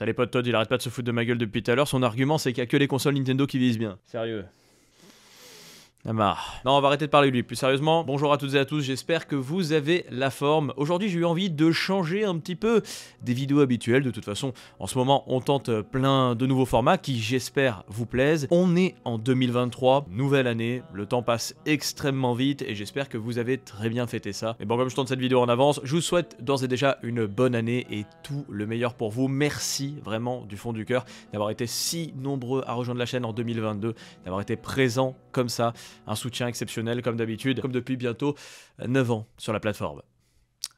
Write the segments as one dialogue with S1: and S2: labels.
S1: T'as les potes Todd, il arrête pas de se foutre de ma gueule depuis tout à l'heure. Son argument, c'est qu'il y a que les consoles Nintendo qui visent bien. Sérieux. Ah bah. Non, on va arrêter de parler de lui. Plus sérieusement, bonjour à toutes et à tous, j'espère que vous avez la forme. Aujourd'hui, j'ai eu envie de changer un petit peu des vidéos habituelles. De toute façon, en ce moment, on tente plein de nouveaux formats qui, j'espère, vous plaisent. On est en 2023, nouvelle année, le temps passe extrêmement vite et j'espère que vous avez très bien fêté ça. Mais bon, comme je tente cette vidéo en avance, je vous souhaite d'ores et déjà une bonne année et tout le meilleur pour vous. Merci vraiment du fond du cœur d'avoir été si nombreux à rejoindre la chaîne en 2022, d'avoir été présents comme ça un soutien exceptionnel comme d'habitude, comme depuis bientôt 9 ans sur la plateforme.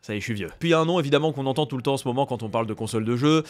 S1: Ça y est, je suis vieux. Puis un nom évidemment qu'on entend tout le temps en ce moment quand on parle de console de jeu.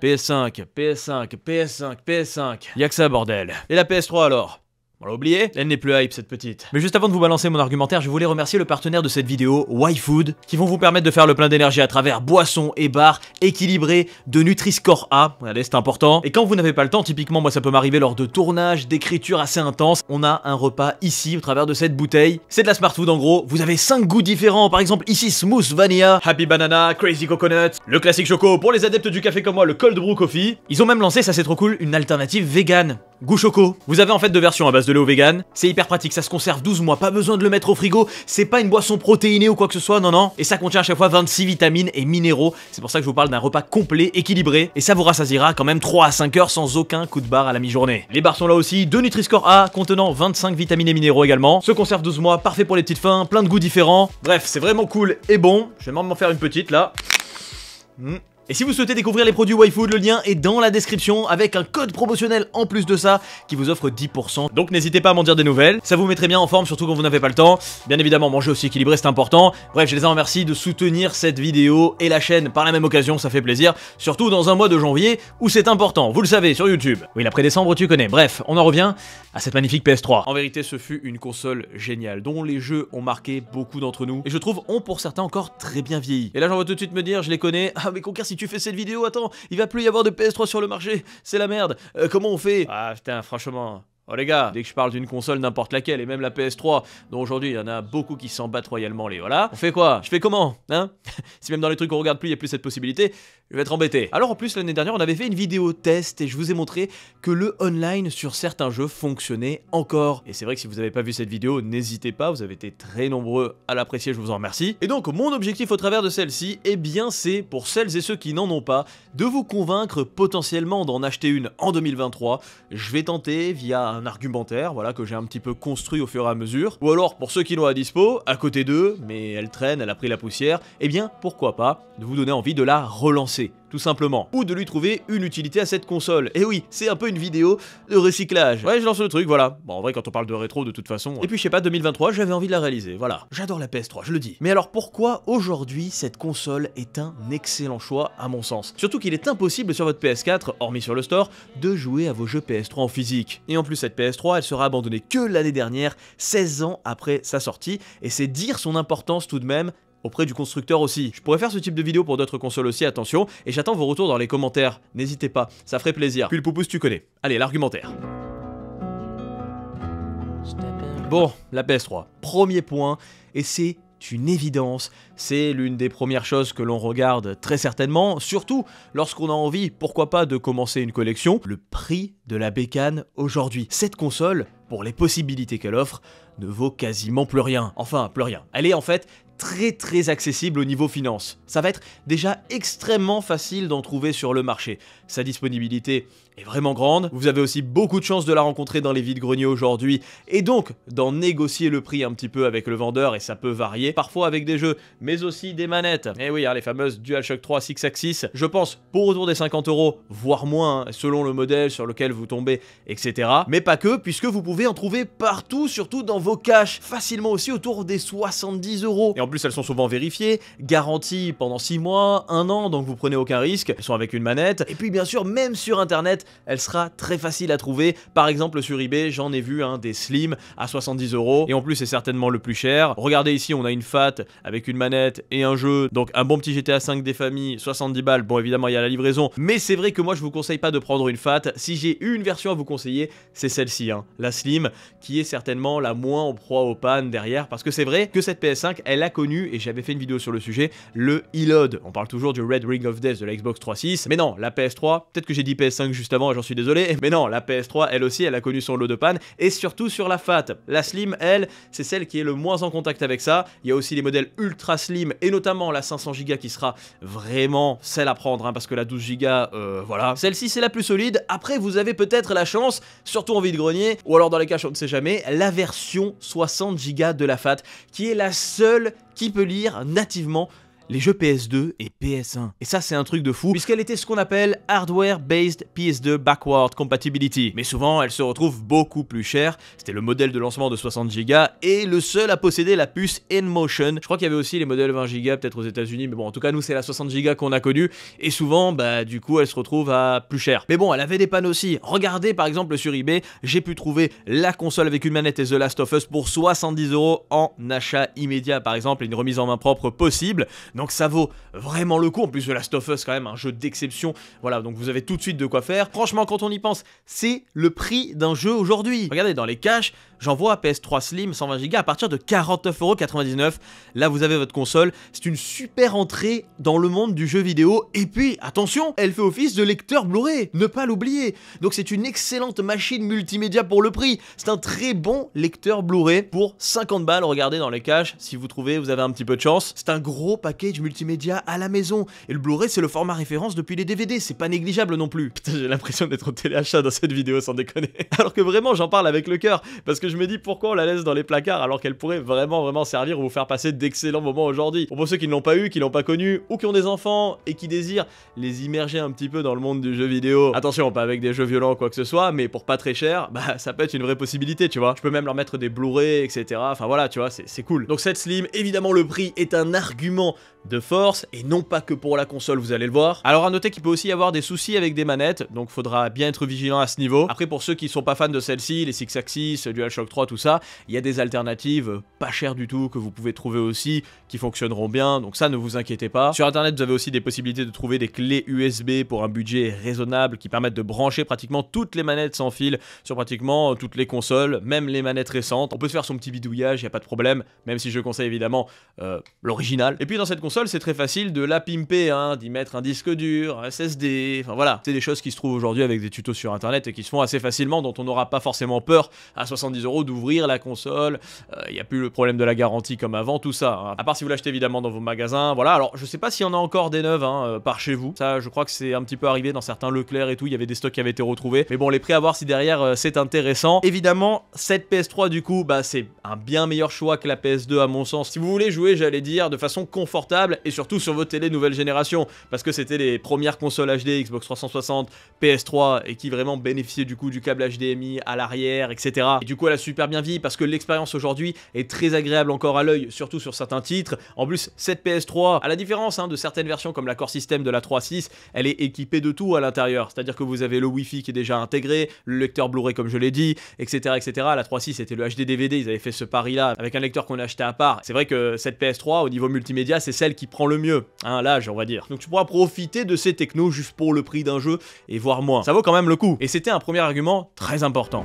S1: PS5, PS5, PS5, PS5. Y'a que ça, bordel. Et la PS3 alors on l'a oublié Elle n'est plus hype cette petite. Mais juste avant de vous balancer mon argumentaire, je voulais remercier le partenaire de cette vidéo, YFood, qui vont vous permettre de faire le plein d'énergie à travers boissons et bars équilibrés de Nutri-Score A. Regardez, c'est important. Et quand vous n'avez pas le temps, typiquement moi ça peut m'arriver lors de tournages, d'écritures assez intenses, on a un repas ici au travers de cette bouteille. C'est de la smart food en gros. Vous avez 5 goûts différents. Par exemple ici smooth vanilla, happy banana, crazy coconut, le classique choco pour les adeptes du café comme moi, le cold brew coffee. Ils ont même lancé, ça c'est trop cool, une alternative végane. goût choco. Vous avez en fait deux versions à base de l'eau vegan. C'est hyper pratique, ça se conserve 12 mois, pas besoin de le mettre au frigo, c'est pas une boisson protéinée ou quoi que ce soit, non non. Et ça contient à chaque fois 26 vitamines et minéraux, c'est pour ça que je vous parle d'un repas complet, équilibré, et ça vous rassasiera quand même 3 à 5 heures sans aucun coup de barre à la mi-journée. Les barres sont là aussi, deux Nutri-Score A contenant 25 vitamines et minéraux également, se conserve 12 mois, parfait pour les petites fins, plein de goûts différents, bref, c'est vraiment cool et bon, je vais m'en faire une petite là. Hmm. Et si vous souhaitez découvrir les produits YFood, le lien est dans la description avec un code promotionnel en plus de ça qui vous offre 10%. Donc n'hésitez pas à m'en dire des nouvelles, ça vous mettrait bien en forme surtout quand vous n'avez pas le temps. Bien évidemment, manger aussi équilibré c'est important. Bref, je les en remercie de soutenir cette vidéo et la chaîne par la même occasion, ça fait plaisir. Surtout dans un mois de janvier où c'est important, vous le savez, sur YouTube. Oui, l'après-décembre tu connais. Bref, on en revient à cette magnifique PS3. En vérité, ce fut une console géniale dont les jeux ont marqué beaucoup d'entre nous et je trouve ont pour certains encore très bien vieilli. Et là j'en vois tout de suite me dire, je les connais, ah mais conquer si tu fais cette vidéo, attends, il va plus y avoir de PS3 sur le marché, c'est la merde. Euh, comment on fait Ah putain, franchement. Oh les gars, dès que je parle d'une console n'importe laquelle, et même la PS3, dont aujourd'hui il y en a beaucoup qui s'en battent royalement les voilà, on fait quoi Je fais comment Hein Si même dans les trucs qu'on regarde plus, il n'y a plus cette possibilité, je vais être embêté. Alors en plus l'année dernière on avait fait une vidéo test et je vous ai montré que le online sur certains jeux fonctionnait encore. Et c'est vrai que si vous n'avez pas vu cette vidéo, n'hésitez pas, vous avez été très nombreux à l'apprécier, je vous en remercie. Et donc mon objectif au travers de celle-ci, eh bien c'est pour celles et ceux qui n'en ont pas, de vous convaincre potentiellement d'en acheter une en 2023. Je vais tenter via un argumentaire, voilà, que j'ai un petit peu construit au fur et à mesure. Ou alors pour ceux qui l'ont à dispo, à côté d'eux, mais elle traîne, elle a pris la poussière, et eh bien pourquoi pas, de vous donner envie de la relancer tout simplement, ou de lui trouver une utilité à cette console. Et eh oui, c'est un peu une vidéo de recyclage. Ouais, je lance le truc, voilà. Bon, en vrai, quand on parle de rétro, de toute façon. Et puis, je sais pas, 2023, j'avais envie de la réaliser, voilà. J'adore la PS3, je le dis. Mais alors, pourquoi aujourd'hui cette console est un excellent choix, à mon sens Surtout qu'il est impossible sur votre PS4, hormis sur le store, de jouer à vos jeux PS3 en physique. Et en plus, cette PS3, elle sera abandonnée que l'année dernière, 16 ans après sa sortie, et c'est dire son importance tout de même auprès du constructeur aussi. Je pourrais faire ce type de vidéo pour d'autres consoles aussi, attention, et j'attends vos retours dans les commentaires. N'hésitez pas, ça ferait plaisir. Puis tu connais. Allez, l'argumentaire. Bon, la PS3. Premier point, et c'est une évidence. C'est l'une des premières choses que l'on regarde très certainement, surtout lorsqu'on a envie, pourquoi pas, de commencer une collection. Le prix de la bécane aujourd'hui. Cette console, pour les possibilités qu'elle offre, ne vaut quasiment plus rien. Enfin, plus rien. Elle est en fait très très accessible au niveau finance. Ça va être déjà extrêmement facile d'en trouver sur le marché. Sa disponibilité est vraiment grande, vous avez aussi beaucoup de chances de la rencontrer dans les vides-greniers aujourd'hui, et donc d'en négocier le prix un petit peu avec le vendeur, et ça peut varier, parfois avec des jeux, mais aussi des manettes. Et eh oui, hein, les fameuses DualShock 3 6 6 je pense pour autour des 50 euros, voire moins, hein, selon le modèle sur lequel vous tombez, etc. Mais pas que, puisque vous pouvez en trouver partout, surtout dans vos caches, facilement aussi autour des 70 euros en plus elles sont souvent vérifiées, garanties pendant 6 mois, 1 an, donc vous prenez aucun risque, elles sont avec une manette, et puis bien sûr même sur internet, elle sera très facile à trouver, par exemple sur eBay j'en ai vu un des slim à 70 euros, et en plus c'est certainement le plus cher, regardez ici on a une FAT avec une manette et un jeu, donc un bon petit GTA 5 des familles, 70 balles, bon évidemment il y a la livraison, mais c'est vrai que moi je vous conseille pas de prendre une FAT, si j'ai une version à vous conseiller, c'est celle-ci, hein. la slim, qui est certainement la moins en proie aux pannes derrière, parce que c'est vrai que cette PS5 elle a et j'avais fait une vidéo sur le sujet, le e-load. On parle toujours du Red Ring of Death de la Xbox 36 mais non, la PS3, peut-être que j'ai dit PS5 juste avant, j'en suis désolé, mais non, la PS3, elle aussi, elle a connu son lot de panne, et surtout sur la FAT. La Slim, elle, c'est celle qui est le moins en contact avec ça. Il y a aussi les modèles ultra slim, et notamment la 500Go qui sera vraiment celle à prendre, hein, parce que la 12Go, euh, voilà. Celle-ci, c'est la plus solide. Après, vous avez peut-être la chance, surtout en de grenier ou alors dans les caches, on ne sait jamais, la version 60Go de la FAT, qui est la seule qui peut lire nativement les jeux PS2 et PS1. Et ça, c'est un truc de fou, puisqu'elle était ce qu'on appelle Hardware-Based PS2 Backward Compatibility. Mais souvent, elle se retrouve beaucoup plus chère. C'était le modèle de lancement de 60Go et le seul à posséder la puce N-Motion. Je crois qu'il y avait aussi les modèles 20Go peut-être aux États-Unis, mais bon, en tout cas, nous, c'est la 60Go qu'on a connue. Et souvent, bah, du coup, elle se retrouve à plus cher. Mais bon, elle avait des pannes aussi. Regardez par exemple sur eBay, j'ai pu trouver la console avec une manette et The Last of Us pour 70 euros en achat immédiat par exemple, une remise en main propre possible. Donc ça vaut vraiment le coup. En plus, The Last of Us, quand même, un jeu d'exception. Voilà, donc vous avez tout de suite de quoi faire. Franchement, quand on y pense, c'est le prix d'un jeu aujourd'hui. Regardez, dans les caches, J'envoie à PS3 Slim 120Go à partir de 49,99€. Là, vous avez votre console. C'est une super entrée dans le monde du jeu vidéo. Et puis, attention, elle fait office de lecteur Blu-ray. Ne pas l'oublier. Donc, c'est une excellente machine multimédia pour le prix. C'est un très bon lecteur Blu-ray pour 50 balles. Regardez dans les caches. Si vous trouvez, vous avez un petit peu de chance. C'est un gros package multimédia à la maison. Et le Blu-ray, c'est le format référence depuis les DVD. C'est pas négligeable non plus. Putain, j'ai l'impression d'être au téléachat dans cette vidéo, sans déconner. Alors que vraiment, j'en parle avec le cœur. Parce que je me dis pourquoi on la laisse dans les placards alors qu'elle pourrait vraiment vraiment servir ou vous faire passer d'excellents moments aujourd'hui. Pour ceux qui ne l'ont pas eu, qui l'ont pas connu, ou qui ont des enfants et qui désirent les immerger un petit peu dans le monde du jeu vidéo. Attention, pas avec des jeux violents ou quoi que ce soit, mais pour pas très cher, bah ça peut être une vraie possibilité, tu vois. Je peux même leur mettre des Blu-ray, etc. Enfin voilà, tu vois, c'est cool. Donc cette Slim, évidemment le prix est un argument de force et non pas que pour la console, vous allez le voir. Alors à noter qu'il peut aussi y avoir des soucis avec des manettes, donc faudra bien être vigilant à ce niveau. Après pour ceux qui sont pas fans de celle-ci, les Six Axis, DualShock 3, tout ça, il y a des alternatives pas chères du tout que vous pouvez trouver aussi, qui fonctionneront bien, donc ça ne vous inquiétez pas. Sur internet vous avez aussi des possibilités de trouver des clés USB pour un budget raisonnable qui permettent de brancher pratiquement toutes les manettes sans fil sur pratiquement euh, toutes les consoles, même les manettes récentes. On peut se faire son petit bidouillage, il n'y a pas de problème, même si je conseille évidemment euh, l'original. Et puis dans cette console c'est très facile de la pimper, hein, d'y mettre un disque dur, un SSD, enfin voilà. C'est des choses qui se trouvent aujourd'hui avec des tutos sur internet et qui se font assez facilement dont on n'aura pas forcément peur à 70 d'ouvrir la console. Il euh, y n'y a plus le problème de la garantie comme avant, tout ça. Hein. À part si vous l'achetez évidemment dans vos magasins. Voilà, alors je sais pas s'il y en a encore des neuves hein, euh, par chez vous. Ça, je crois que c'est un petit peu arrivé dans certains Leclerc et tout. Il y avait des stocks qui avaient été retrouvés. Mais bon, les prix à voir si derrière euh, c'est intéressant. Évidemment, cette PS3 du coup, bah, c'est un bien meilleur choix que la PS2 à mon sens. Si vous voulez jouer, j'allais dire, de façon confortable et surtout sur vos télé nouvelle génération. Parce que c'était les premières consoles HD, Xbox 360, PS3 et qui vraiment bénéficiaient du coup du câble HDMI à l'arrière, etc. Et du coup, la super bien vie parce que l'expérience aujourd'hui est très agréable encore à l'œil, surtout sur certains titres. En plus, cette PS3, à la différence hein, de certaines versions comme la Core System de la 3.6, elle est équipée de tout à l'intérieur. C'est-à-dire que vous avez le Wi-Fi qui est déjà intégré, le lecteur Blu-ray comme je l'ai dit, etc. etc. La 3.6 c'était le HD DVD, ils avaient fait ce pari-là avec un lecteur qu'on achetait acheté à part. C'est vrai que cette PS3 au niveau multimédia, c'est celle qui prend le mieux, hein, l'âge on va dire. Donc tu pourras profiter de ces technos juste pour le prix d'un jeu et voir moins. Ça vaut quand même le coup. Et c'était un premier argument très important.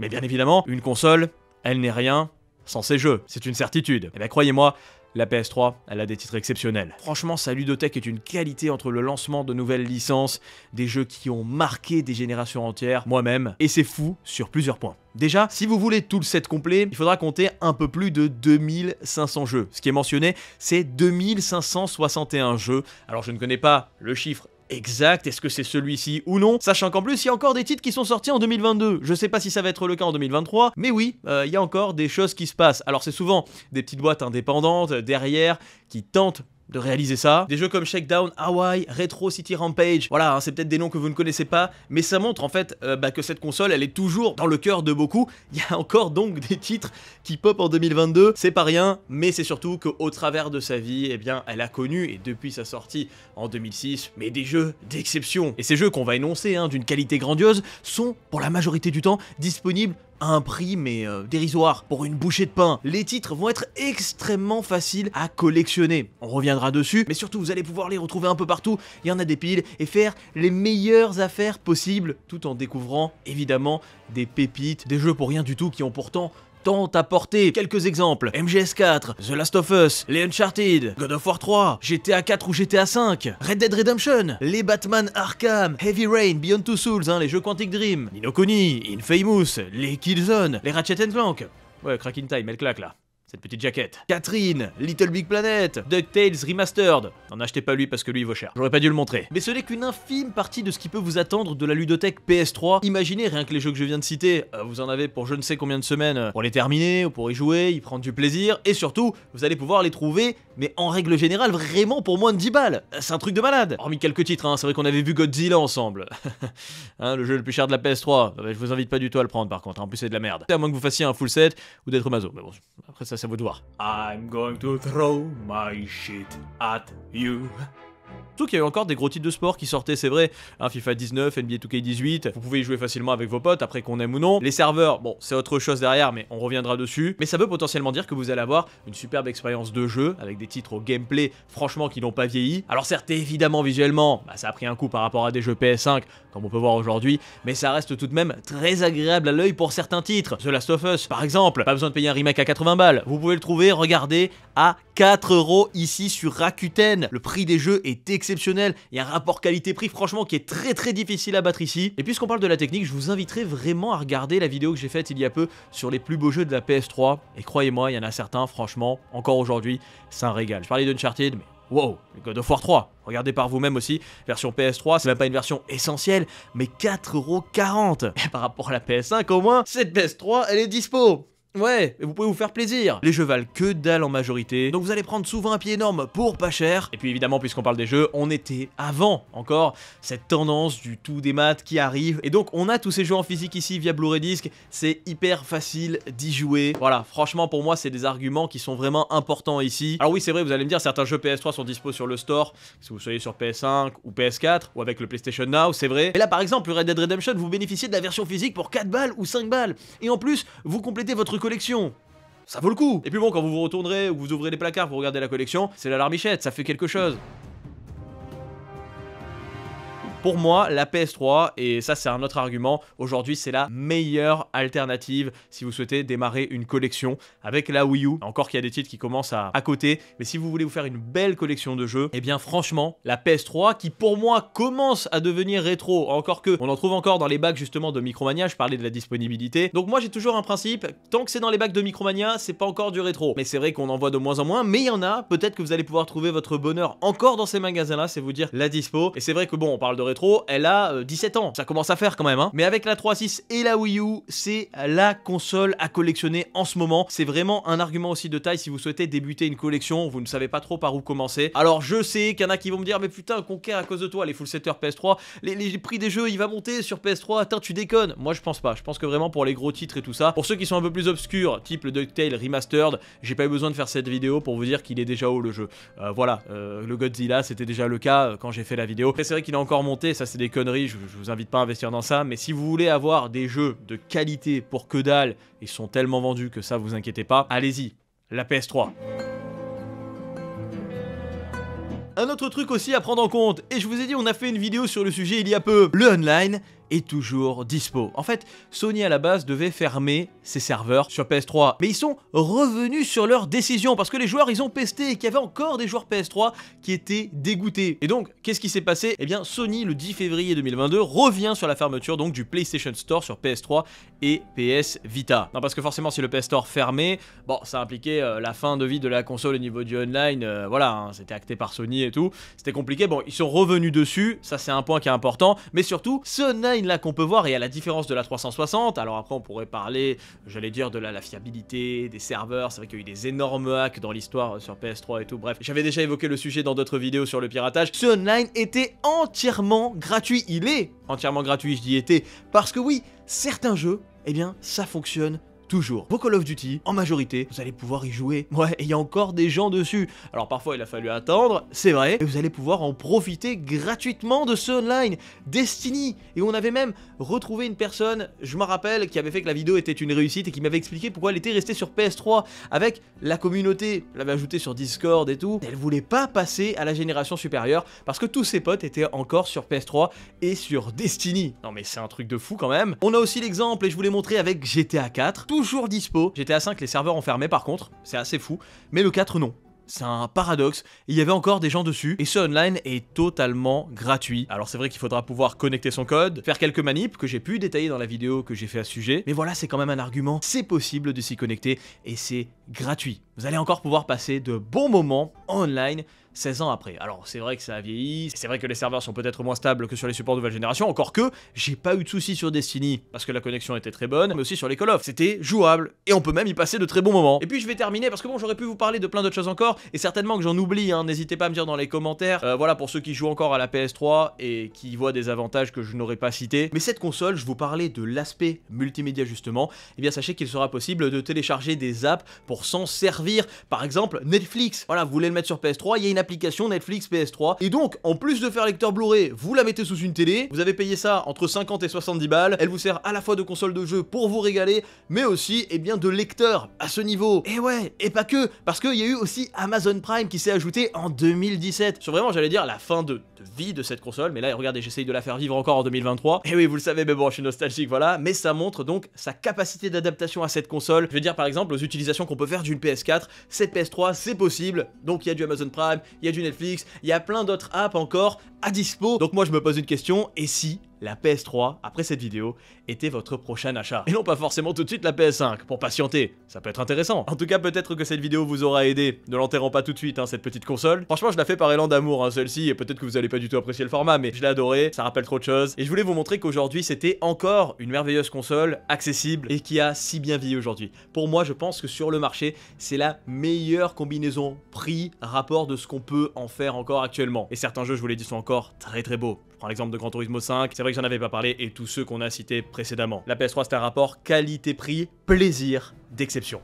S1: Mais bien évidemment, une console, elle n'est rien sans ses jeux, c'est une certitude. Et eh bien croyez-moi, la PS3, elle a des titres exceptionnels. Franchement, sa ludothèque est une qualité entre le lancement de nouvelles licences, des jeux qui ont marqué des générations entières, moi-même, et c'est fou sur plusieurs points. Déjà, si vous voulez tout le set complet, il faudra compter un peu plus de 2500 jeux. Ce qui est mentionné, c'est 2561 jeux. Alors je ne connais pas le chiffre exact, est-ce que c'est celui-ci ou non, sachant qu'en plus il y a encore des titres qui sont sortis en 2022. Je sais pas si ça va être le cas en 2023, mais oui, euh, il y a encore des choses qui se passent. Alors c'est souvent des petites boîtes indépendantes euh, derrière qui tentent de réaliser ça. Des jeux comme Shakedown, Hawaii, Retro City Rampage, voilà, hein, c'est peut-être des noms que vous ne connaissez pas, mais ça montre en fait euh, bah, que cette console, elle est toujours dans le cœur de beaucoup. Il y a encore donc des titres qui pop en 2022, c'est pas rien, mais c'est surtout que au travers de sa vie, eh bien, elle a connu, et depuis sa sortie en 2006, mais des jeux d'exception. Et ces jeux qu'on va énoncer, hein, d'une qualité grandiose, sont, pour la majorité du temps, disponibles un prix mais euh, dérisoire pour une bouchée de pain. Les titres vont être extrêmement faciles à collectionner. On reviendra dessus, mais surtout vous allez pouvoir les retrouver un peu partout, il y en a des piles, et faire les meilleures affaires possibles, tout en découvrant évidemment des pépites, des jeux pour rien du tout qui ont pourtant tant apporté. Quelques exemples MGS4, The Last of Us, les Uncharted, God of War 3, GTA 4 ou GTA 5, Red Dead Redemption, les Batman Arkham, Heavy Rain, Beyond Two Souls, hein, les jeux Quantic Dream, Ninokuni, Infamous, les Killzone, les Ratchet Clank. Ouais, Kraken Time, elle claque là cette petite jaquette. Catherine, Little Big Planet, DuckTales Remastered. N'en achetez pas lui parce que lui il vaut cher. J'aurais pas dû le montrer. Mais ce n'est qu'une infime partie de ce qui peut vous attendre de la ludothèque PS3. Imaginez rien que les jeux que je viens de citer, euh, vous en avez pour je ne sais combien de semaines euh, pour les terminer ou pour y jouer, y prendre du plaisir et surtout, vous allez pouvoir les trouver mais en règle générale vraiment pour moins de 10 balles. Euh, c'est un truc de malade. Hormis quelques titres hein, c'est vrai qu'on avait vu Godzilla ensemble. Hein, le jeu le plus cher de la PS3. Ah bah, je vous invite pas du tout à le prendre par contre, en plus c'est de la merde. À moins que vous fassiez un full set ou d'être mazo. après ça I'm going to throw my shit at you. Surtout qu'il y a eu encore des gros titres de sport qui sortaient, c'est vrai. Un hein, FIFA 19, NBA 2K18, vous pouvez y jouer facilement avec vos potes, après qu'on aime ou non. Les serveurs, bon, c'est autre chose derrière, mais on reviendra dessus. Mais ça veut potentiellement dire que vous allez avoir une superbe expérience de jeu, avec des titres au gameplay, franchement, qui n'ont pas vieilli. Alors certes, évidemment, visuellement, bah, ça a pris un coup par rapport à des jeux PS5, comme on peut voir aujourd'hui, mais ça reste tout de même très agréable à l'œil pour certains titres. The Last of Us, par exemple, pas besoin de payer un remake à 80 balles. Vous pouvez le trouver, regardez, à 4 euros ici sur Rakuten. Le prix des jeux est excellent exceptionnel. Il y a un rapport qualité-prix, franchement, qui est très très difficile à battre ici. Et puisqu'on parle de la technique, je vous inviterai vraiment à regarder la vidéo que j'ai faite il y a peu sur les plus beaux jeux de la PS3. Et croyez-moi, il y en a certains, franchement, encore aujourd'hui, c'est un régal. Je parlais d'Uncharted, mais Wow, God of War 3, regardez par vous-même aussi, version PS3, c'est même pas une version essentielle, mais 4,40€ Par rapport à la PS5 au moins, cette PS3 elle est dispo Ouais, vous pouvez vous faire plaisir. Les jeux valent que dalle en majorité, donc vous allez prendre souvent un pied énorme pour pas cher. Et puis évidemment, puisqu'on parle des jeux, on était avant encore cette tendance du tout des maths qui arrive. Et donc on a tous ces jeux en physique ici via Blu-ray Disc, c'est hyper facile d'y jouer. Voilà, franchement pour moi c'est des arguments qui sont vraiment importants ici. Alors oui c'est vrai, vous allez me dire, certains jeux PS3 sont dispo sur le store, si vous soyez sur PS5 ou PS4 ou avec le PlayStation Now, c'est vrai. Et là par exemple, Red Dead Redemption, vous bénéficiez de la version physique pour 4 balles ou 5 balles. Et en plus, vous complétez votre collection ça vaut le coup Et puis bon, quand vous vous retournerez ou vous ouvrez les placards pour regarder la collection, c'est la larmichette, ça fait quelque chose. Pour moi, la PS3, et ça c'est un autre argument, aujourd'hui c'est la meilleure alternative si vous souhaitez démarrer une collection avec la Wii U. Encore qu'il y a des titres qui commencent à, à côté, mais si vous voulez vous faire une belle collection de jeux, et eh bien franchement, la PS3 qui pour moi commence à devenir rétro, encore que on en trouve encore dans les bacs justement de Micromania, je parlais de la disponibilité. Donc moi j'ai toujours un principe, tant que c'est dans les bacs de Micromania, c'est pas encore du rétro. Mais c'est vrai qu'on en voit de moins en moins, mais il y en a, peut-être que vous allez pouvoir trouver votre bonheur encore dans ces magasins-là, c'est vous dire la dispo. Et c'est vrai que bon, on parle de rétro elle a 17 euh, ans. Ça commence à faire quand même. Hein. Mais avec la 3.6 et la Wii U, c'est la console à collectionner en ce moment. C'est vraiment un argument aussi de taille si vous souhaitez débuter une collection, vous ne savez pas trop par où commencer. Alors je sais qu'il y en a qui vont me dire, mais putain, conquer à cause de toi, les full setters PS3, les, prix des jeux, il va monter sur PS3, attends, tu déconnes. Moi je pense pas, je pense que vraiment pour les gros titres et tout ça, pour ceux qui sont un peu plus obscurs, type le DuckTale Remastered, j'ai pas eu besoin de faire cette vidéo pour vous dire qu'il est déjà haut le jeu. Euh, voilà, euh, le Godzilla c'était déjà le cas quand j'ai fait la vidéo. C'est vrai qu'il a encore monté ça c'est des conneries, je, je, vous invite pas à investir dans ça, mais si vous voulez avoir des jeux de qualité pour que dalle, ils sont tellement vendus que ça vous inquiétez pas, allez-y, la PS3. Un autre truc aussi à prendre en compte, et je vous ai dit on a fait une vidéo sur le sujet il y a peu, le online, est toujours dispo. En fait, Sony à la base devait fermer ses serveurs sur PS3, mais ils sont revenus sur leur décision parce que les joueurs ils ont pesté et qu'il y avait encore des joueurs PS3 qui étaient dégoûtés. Et donc, qu'est-ce qui s'est passé Eh bien, Sony le 10 février 2022 revient sur la fermeture donc du PlayStation Store sur PS3 et PS Vita. Non, parce que forcément, si le PS Store fermait, bon, ça impliquait euh, la fin de vie de la console au niveau du online, euh, voilà, hein, c'était acté par Sony et tout, c'était compliqué. Bon, ils sont revenus dessus, ça c'est un point qui est important, mais surtout, Sony là qu'on peut voir, et à la différence de la 360, alors après on pourrait parler, j'allais dire, de la, fiabilité, des serveurs, c'est vrai qu'il y a eu des énormes hacks dans l'histoire euh, sur PS3 et tout, bref, j'avais déjà évoqué le sujet dans d'autres vidéos sur le piratage, ce online était entièrement gratuit, il est entièrement gratuit, je dis était, parce que oui, certains jeux, eh bien, ça fonctionne toujours vos Call of Duty en majorité, vous allez pouvoir y jouer. Ouais, il y a encore des gens dessus. Alors parfois il a fallu attendre, c'est vrai, et vous allez pouvoir en profiter gratuitement de ce online Destiny. Et on avait même retrouvé une personne, je m'en rappelle, qui avait fait que la vidéo était une réussite et qui m'avait expliqué pourquoi elle était restée sur PS3 avec la communauté. Elle l'avait ajoutée sur Discord et tout. Elle voulait pas passer à la génération supérieure parce que tous ses potes étaient encore sur PS3 et sur Destiny. Non mais c'est un truc de fou quand même. On a aussi l'exemple et je vous l'ai montré avec GTA 4 toujours dispo. à 5, les serveurs ont fermé par contre, c'est assez fou, mais le 4 non. C'est un paradoxe, il y avait encore des gens dessus, et ce online est totalement gratuit. Alors c'est vrai qu'il faudra pouvoir connecter son code, faire quelques manips que j'ai pu détailler dans la vidéo que j'ai fait à ce sujet, mais voilà c'est quand même un argument, c'est possible de s'y connecter, et c'est gratuit. Vous allez encore pouvoir passer de bons moments online, 16 ans après. Alors c'est vrai que ça a vieilli, c'est vrai que les serveurs sont peut-être moins stables que sur les supports de nouvelle génération, encore que j'ai pas eu de soucis sur Destiny parce que la connexion était très bonne, mais aussi sur les Call of. C'était jouable et on peut même y passer de très bons moments. Et puis je vais terminer parce que bon, j'aurais pu vous parler de plein d'autres choses encore et certainement que j'en oublie, hein, n'hésitez pas à me dire dans les commentaires. Euh, voilà pour ceux qui jouent encore à la PS3 et qui voient des avantages que je n'aurais pas cités. Mais cette console, je vous parlais de l'aspect multimédia justement, et eh bien sachez qu'il sera possible de télécharger des apps pour s'en servir. Par exemple, Netflix. Voilà, vous voulez le mettre sur PS3, il y a une application Netflix PS3. Et donc, en plus de faire lecteur Blu-ray, vous la mettez sous une télé, vous avez payé ça entre 50 et 70 balles, elle vous sert à la fois de console de jeu pour vous régaler, mais aussi, et eh bien, de lecteur à ce niveau. Et ouais, et pas que, parce qu'il y a eu aussi Amazon Prime qui s'est ajouté en 2017. Sur vraiment, j'allais dire, la fin de, vie de cette console, mais là, regardez, j'essaye de la faire vivre encore en 2023. Et oui, vous le savez, mais bon, je suis nostalgique, voilà, mais ça montre donc sa capacité d'adaptation à cette console. Je veux dire, par exemple, aux utilisations qu'on peut faire d'une PS4, cette PS3, c'est possible, donc il y a du Amazon Prime, il y a du Netflix, il y a plein d'autres apps encore à dispo. Donc moi je me pose une question, et si la PS3, après cette vidéo, était votre prochain achat. Et non pas forcément tout de suite la PS5, pour patienter, ça peut être intéressant. En tout cas, peut-être que cette vidéo vous aura aidé, ne l'enterrons pas tout de suite, hein, cette petite console. Franchement, je l'ai fait par élan d'amour, hein, celle-ci, et peut-être que vous n'allez pas du tout apprécier le format, mais je l'ai adoré, ça rappelle trop de choses. Et je voulais vous montrer qu'aujourd'hui, c'était encore une merveilleuse console, accessible, et qui a si bien vieilli aujourd'hui. Pour moi, je pense que sur le marché, c'est la meilleure combinaison prix-rapport de ce qu'on peut en faire encore actuellement. Et certains jeux, je vous l'ai dit, sont encore très très beaux prends l'exemple de Gran Turismo 5, c'est vrai que j'en avais pas parlé, et tous ceux qu'on a cités précédemment. La PS3 c'est un rapport qualité-prix, plaisir d'exception.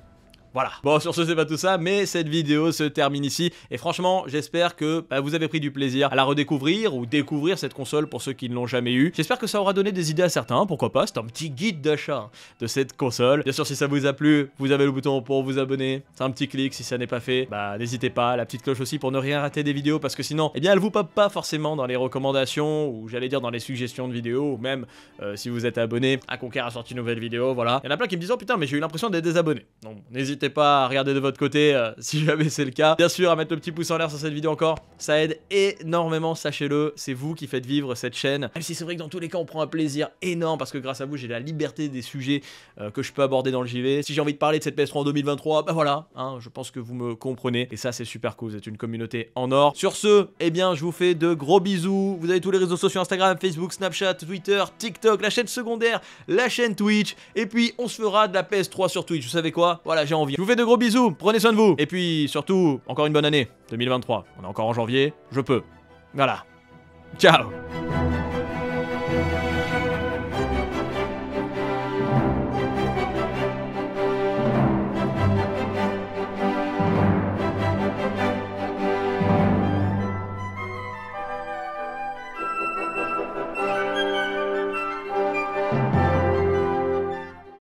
S1: Voilà. Bon, sur ce, c'est pas tout ça, mais cette vidéo se termine ici. Et franchement, j'espère que bah, vous avez pris du plaisir à la redécouvrir ou découvrir cette console pour ceux qui ne l'ont jamais eu. J'espère que ça aura donné des idées à certains, pourquoi pas. C'est un petit guide d'achat de cette console. Bien sûr, si ça vous a plu, vous avez le bouton pour vous abonner. C'est un petit clic si ça n'est pas fait. Bah, n'hésitez pas, la petite cloche aussi pour ne rien rater des vidéos parce que sinon, eh bien, elle vous pop pas forcément dans les recommandations ou j'allais dire dans les suggestions de vidéos ou même euh, si vous êtes abonné à Conquer a sorti une nouvelle vidéo. Voilà. Il y en a plein qui me disent, oh putain, mais j'ai eu l'impression d'être désabonné. non n'hésitez pas à regarder de votre côté euh, si jamais c'est le cas. Bien sûr, à mettre le petit pouce en l'air sur cette vidéo encore, ça aide énormément, sachez-le, c'est vous qui faites vivre cette chaîne. Même si c'est vrai que dans tous les cas, on prend un plaisir énorme parce que grâce à vous, j'ai la liberté des sujets euh, que je peux aborder dans le JV. Si j'ai envie de parler de cette PS3 en 2023, ben bah voilà, hein, je pense que vous me comprenez. Et ça, c'est super cool, vous êtes une communauté en or. Sur ce, eh bien, je vous fais de gros bisous. Vous avez tous les réseaux sociaux Instagram, Facebook, Snapchat, Twitter, TikTok, la chaîne secondaire, la chaîne Twitch. Et puis, on se fera de la PS3 sur Twitch. Vous savez quoi Voilà, j'ai envie. Je vous fais de gros bisous, prenez soin de vous. Et puis surtout, encore une bonne année 2023. On est encore en janvier, je peux. Voilà. Ciao